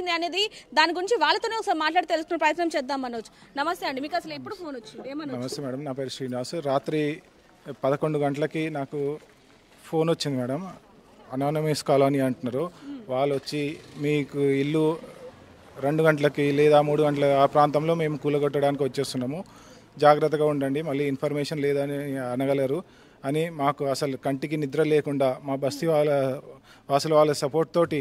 వచ్చింది అనేది దాని గురించి వాళ్ళతోనే ఒకసారి మాట్లాడి తెలుసుకునే ప్రయత్నం చేద్దాం మనోజ్ నమస్తే అండి మీకు అసలు ఎప్పుడు ఫోన్ వచ్చింది ఏమన్నా నమస్తే మేడం నా పేరు శ్రీనివాస్ రాత్రి పదకొండు గంటలకి నాకు ఫోన్ వచ్చింది మేడం అనానమస్ కాలనీ అంటున్నారు వాళ్ళు వచ్చి మీకు ఇల్లు రెండు గంటలకి లేదా మూడు గంటల ఆ ప్రాంతంలో మేము కూలగొట్టడానికి వచ్చేస్తున్నాము జాగ్రత్తగా ఉండండి మళ్ళీ ఇన్ఫర్మేషన్ లేదని అనగలరు అని మాకు అసలు కంటికి నిద్ర లేకుండా మా బస్తీ వాళ్ళ వాసుల వాళ్ళ సపోర్ట్ తోటి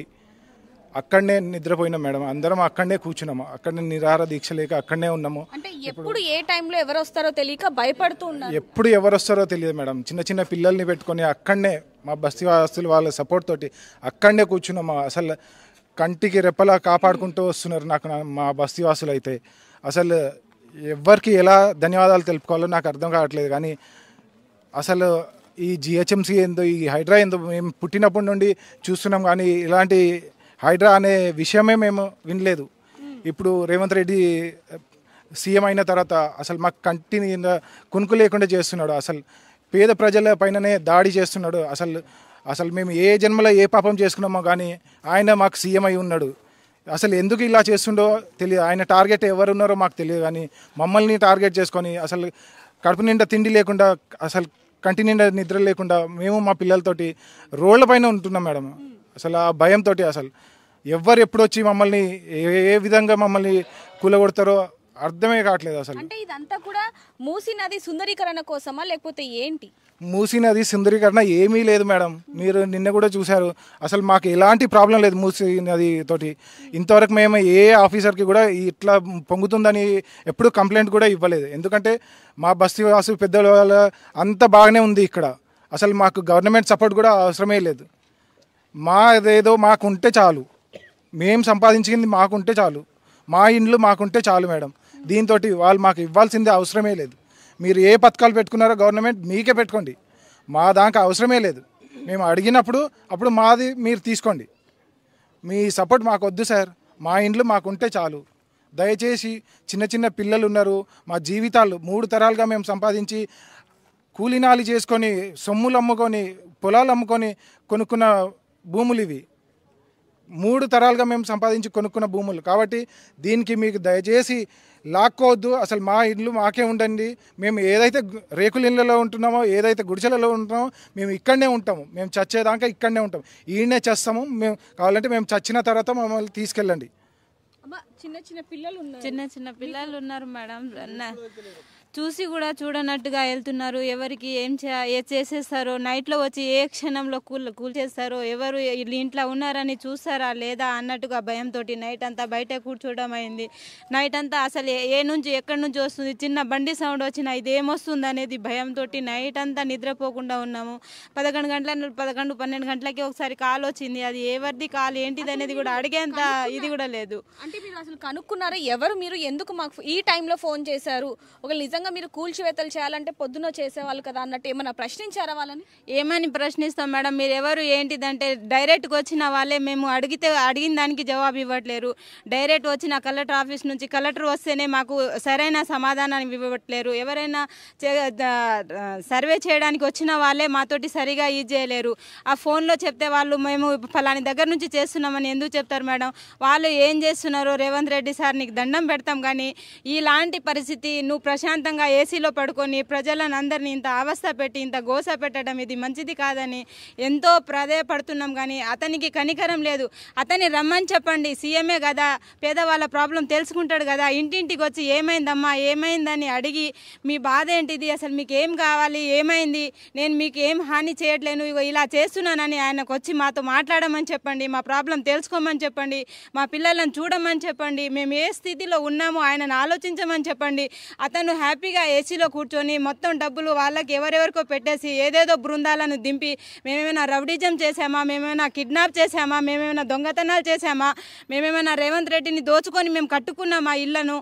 అక్కడనే నిద్రపోయినాం మేడం అందరం అక్కడనే కూర్చున్నాము అక్కడనే నిరాహార దీక్ష లేక అక్కడనే ఉన్నాము అంటే ఎప్పుడు ఏ టైంలో ఎవరు వస్తారో తెలియక భయపడుతూ ఎప్పుడు ఎవరు వస్తారో తెలియదు మేడం చిన్న చిన్న పిల్లల్ని పెట్టుకొని అక్కడనే మా బస్తీ వాసులు వాళ్ళ సపోర్ట్ తోటి అక్కడనే కూర్చున్నాము అసలు కంటికి రెప్పలా కాపాడుకుంటూ వస్తున్నారు నాకు మా బస్తీ వాసులు అయితే అసలు ఎవరికి ఎలా ధన్యవాదాలు తెలుపుకోవాలో నాకు అర్థం కావట్లేదు కానీ అసలు ఈ జిహెచ్ఎంసీ ఏందో ఈ హైడ్రా ఏందో మేము పుట్టినప్పటి నుండి చూస్తున్నాం కానీ ఇలాంటి హైడ్రా అనే విషయమే మేము వినలేదు ఇప్పుడు రేవంత్ రెడ్డి సీఎం అయిన తర్వాత అసలు మాకు కంటిన్యూ కునుకు లేకుండా చేస్తున్నాడు అసలు పేద ప్రజల పైననే దాడి చేస్తున్నాడు అసలు అసలు మేము ఏ జన్మలో ఏ పాపం చేసుకున్నామో కానీ ఆయన మాకు సీఎం అయి ఉన్నాడు అసలు ఎందుకు ఇలా చేస్తుండో తెలియదు ఆయన టార్గెట్ ఎవరు ఉన్నారో మాకు తెలియదు కానీ మమ్మల్ని టార్గెట్ చేసుకొని అసలు కడుపు నిండా తిండి లేకుండా అసలు కంటి నిండా నిద్ర లేకుండా మేము మా పిల్లలతోటి రోడ్లపైన ఉంటున్నాం మేడం అసలు ఆ భయంతో అసలు ఎవరు ఎప్పుడొచ్చి మమ్మల్ని ఏ విధంగా మమ్మల్ని కూలగొడతారో అర్థమే కావట్లేదు అసలు అంటే ఇదంతా కూడా మూసి నది సుందరీకరణ కోసమా లేకపోతే ఏంటి మూసి నది సుందరీకరణ ఏమీ లేదు మేడం మీరు నిన్న కూడా చూశారు అసలు మాకు ఎలాంటి ప్రాబ్లం లేదు మూసి నది తోటి ఇంతవరకు మేము ఏ ఆఫీసర్కి కూడా ఇట్లా పొంగుతుందని ఎప్పుడు కంప్లైంట్ కూడా ఇవ్వలేదు ఎందుకంటే మా బస్తీ వాసు పెద్దల అంత బాగానే ఉంది ఇక్కడ అసలు మాకు గవర్నమెంట్ సపోర్ట్ కూడా అవసరమే లేదు మా ఏదో మాకుంటే చాలు మేము సంపాదించింది మాకుంటే చాలు మా ఇండ్లు మాకుంటే చాలు మేడం దీంతో వాళ్ళు మాకు ఇవ్వాల్సిందే అవసరమే లేదు మీరు ఏ పథకాలు పెట్టుకున్నారో గవర్నమెంట్ మీకే పెట్టుకోండి మా దాకా అవసరమే లేదు మేము అడిగినప్పుడు అప్పుడు మాది మీరు తీసుకోండి మీ సపోర్ట్ మాకు వద్దు సార్ మా ఇండ్లు మాకుంటే చాలు దయచేసి చిన్న చిన్న పిల్లలు ఉన్నారు మా జీవితాలు మూడు తరాలుగా మేము సంపాదించి కూలినాలి చేసుకొని సొమ్ములు అమ్ముకొని పొలాలు అమ్ముకొని కొనుక్కున్న భూములు ఇవి మూడు తరాలుగా మేము సంపాదించి కొనుక్కున్న భూములు కాబట్టి దీనికి మీకు దయచేసి లాక్కోవద్దు అసలు మా ఇల్లు మాకే ఉండండి మేము ఏదైతే రేకుల ఇళ్ళలో ఉంటున్నామో ఏదైతే గుడిసెలలో ఉంటున్నామో మేము ఇక్కడనే ఉంటాము మేము చచ్చేదాకా ఇక్కడనే ఉంటాం ఈయనే చేస్తాము మేము కావాలంటే మేము చచ్చిన తర్వాత మమ్మల్ని తీసుకెళ్ళండి చిన్న చిన్న పిల్లలు ఉన్నారు చిన్న చిన్న పిల్లలు ఉన్నారు మేడం చూసి కూడా చూడనట్టుగా వెళ్తున్నారు ఎవరికి ఏం చే చేసేస్తారో నైట్లో వచ్చి ఏ క్షణంలో కూల్ కూల్చేస్తారో ఎవరు వీళ్ళు ఇంట్లో ఉన్నారని చూస్తారా లేదా అన్నట్టుగా భయంతో నైట్ అంతా బయట కూర్చోవడం అయింది నైట్ అంతా అసలు ఏ నుంచి ఎక్కడి నుంచి వస్తుంది చిన్న బండి సౌండ్ వచ్చినా ఇది ఏమొస్తుంది అనేది భయంతో నైట్ అంతా నిద్రపోకుండా ఉన్నాము పదకొండు గంటల పదకొండు పన్నెండు గంటలకి ఒకసారి కాల్ వచ్చింది అది ఎవరిది కాల్ ఏంటిది అనేది కూడా అడిగేంత ఇది కూడా లేదు అంటే మీరు అసలు కనుక్కున్నారా ఎవరు మీరు ఎందుకు మాకు ఈ టైంలో ఫోన్ చేశారు ఒక నిజం విధంగా మీరు కూల్చివేతలు చేయాలంటే పొద్దున చేసేవాళ్ళు కదా అన్నట్టు ఏమైనా ప్రశ్నించారా వాళ్ళని ఏమని ప్రశ్నిస్తాం మేడం మీరు ఎవరు ఏంటిదంటే డైరెక్ట్గా వచ్చిన వాళ్ళే మేము అడిగితే అడిగిన దానికి జవాబు ఇవ్వట్లేరు డైరెక్ట్ వచ్చిన కలెక్టర్ ఆఫీస్ నుంచి కలెక్టర్ వస్తేనే మాకు సరైన సమాధానాన్ని ఇవ్వట్లేరు ఎవరైనా సర్వే చేయడానికి వచ్చిన వాళ్ళే మాతోటి సరిగా యూజ్ చేయలేరు ఆ ఫోన్లో చెప్తే వాళ్ళు మేము ఫలాని దగ్గర నుంచి చేస్తున్నామని ఎందుకు చెప్తారు మేడం వాళ్ళు ఏం చేస్తున్నారో రేవంత్ రెడ్డి సార్ నీకు దండం పెడతాం కానీ ఇలాంటి పరిస్థితి నువ్వు ప్రశాంత బలవంతంగా ఏసీలో పడుకొని ప్రజలను అందరినీ ఇంత అవస్థ పెట్టి ఇంత గోస పెట్టడం ఇది మంచిది కాదని ఎంతో ప్రాధేయపడుతున్నాం కానీ అతనికి కనికరం లేదు అతని రమ్మని చెప్పండి సీఎమే కదా పేదవాళ్ళ ప్రాబ్లం తెలుసుకుంటాడు కదా ఇంటింటికి వచ్చి ఏమైందమ్మా ఏమైందని అడిగి మీ బాధ ఏంటిది అసలు మీకు ఏం కావాలి ఏమైంది నేను మీకు ఏం హాని చేయట్లేను ఇగో ఇలా చేస్తున్నానని ఆయనకు వచ్చి మాతో మాట్లాడమని చెప్పండి మా ప్రాబ్లం తెలుసుకోమని చెప్పండి మా పిల్లలను చూడమని చెప్పండి మేము ఏ స్థితిలో ఉన్నామో ఆయనను ఆలోచించమని చెప్పండి అతను హ్యాపీ హ్యాపీగా ఏసీలో కూర్చొని మొత్తం డబ్బులు వాళ్ళకి ఎవరెవరికో పెట్టేసి ఏదేదో బృందాలను దింపి మేమేమైనా రౌడిజం చేశామా మేమేమైనా కిడ్నాప్ చేశామా మేమేమైనా దొంగతనాలు చేశామా మేమేమైనా రేవంత్ రెడ్డిని దోచుకొని మేము కట్టుకున్నామా ఇళ్లను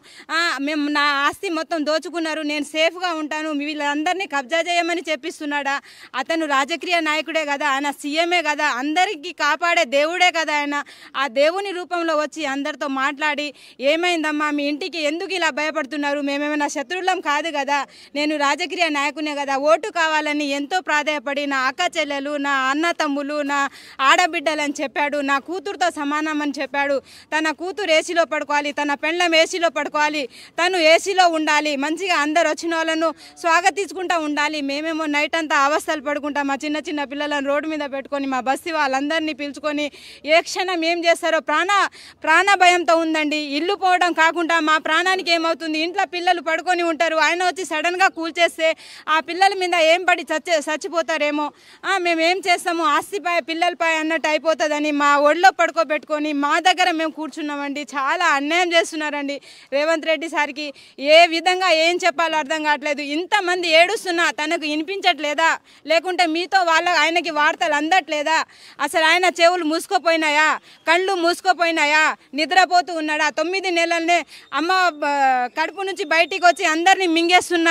మేము నా ఆస్తి మొత్తం దోచుకున్నారు నేను సేఫ్గా ఉంటాను వీళ్ళందరినీ కబ్జా చేయమని చెప్పిస్తున్నాడా అతను రాజకీయ నాయకుడే కదా ఆయన సీఎమే కదా అందరికీ కాపాడే దేవుడే కదా ఆయన ఆ దేవుని రూపంలో వచ్చి అందరితో మాట్లాడి ఏమైందమ్మా మీ ఇంటికి ఎందుకు ఇలా భయపడుతున్నారు మేమేమైనా శత్రువులం కాదు కదా నేను రాజకీయ నాయకునే కదా ఓటు కావాలని ఎంతో ప్రాధాయపడి నా అక్క చెల్లెలు నా అన్న తమ్ములు నా ఆడబిడ్డలని చెప్పాడు నా కూతురుతో సమానం అని చెప్పాడు తన కూతురు ఏసీలో పడుకోవాలి తన పెండ్లం ఏసీలో పడుకోవాలి తను ఏసీలో ఉండాలి మంచిగా అందరు వచ్చిన వాళ్ళను స్వాగతించుకుంటూ ఉండాలి మేమేమో నైట్ అంతా అవస్థలు పడుకుంటాం మా చిన్న చిన్న పిల్లలను రోడ్డు మీద పెట్టుకొని మా బస్సు వాళ్ళందరినీ పిలుచుకొని ఏ క్షణం ఏం చేస్తారో ప్రాణ ప్రాణ భయంతో ఉందండి ఇల్లు పోవడం కాకుండా మా ప్రాణానికి ఏమవుతుంది ఇంట్లో పిల్లలు పడుకొని ఉంటారు చేశారు ఆయన వచ్చి సడన్గా కూల్చేస్తే ఆ పిల్లల మీద ఏం పడి చచ్చి చచ్చిపోతారేమో మేమేం చేస్తాము ఆస్తిపాయ పిల్లలపై అన్నట్టు అయిపోతుందని మా ఒడిలో పడుకోబెట్టుకొని మా దగ్గర మేము కూర్చున్నామండి చాలా అన్యాయం చేస్తున్నారండి రేవంత్ రెడ్డి సార్కి ఏ విధంగా ఏం చెప్పాలో అర్థం కావట్లేదు ఇంతమంది ఏడుస్తున్నా తనకు వినిపించట్లేదా లేకుంటే మీతో వాళ్ళ ఆయనకి వార్తలు అందట్లేదా అసలు ఆయన చెవులు మూసుకోపోయినాయా కళ్ళు మూసుకోపోయినాయా నిద్రపోతూ ఉన్నాడా తొమ్మిది నెలలనే అమ్మ కడుపు నుంచి బయటికి వచ్చి అందరినీ మింగేస్తున్నారు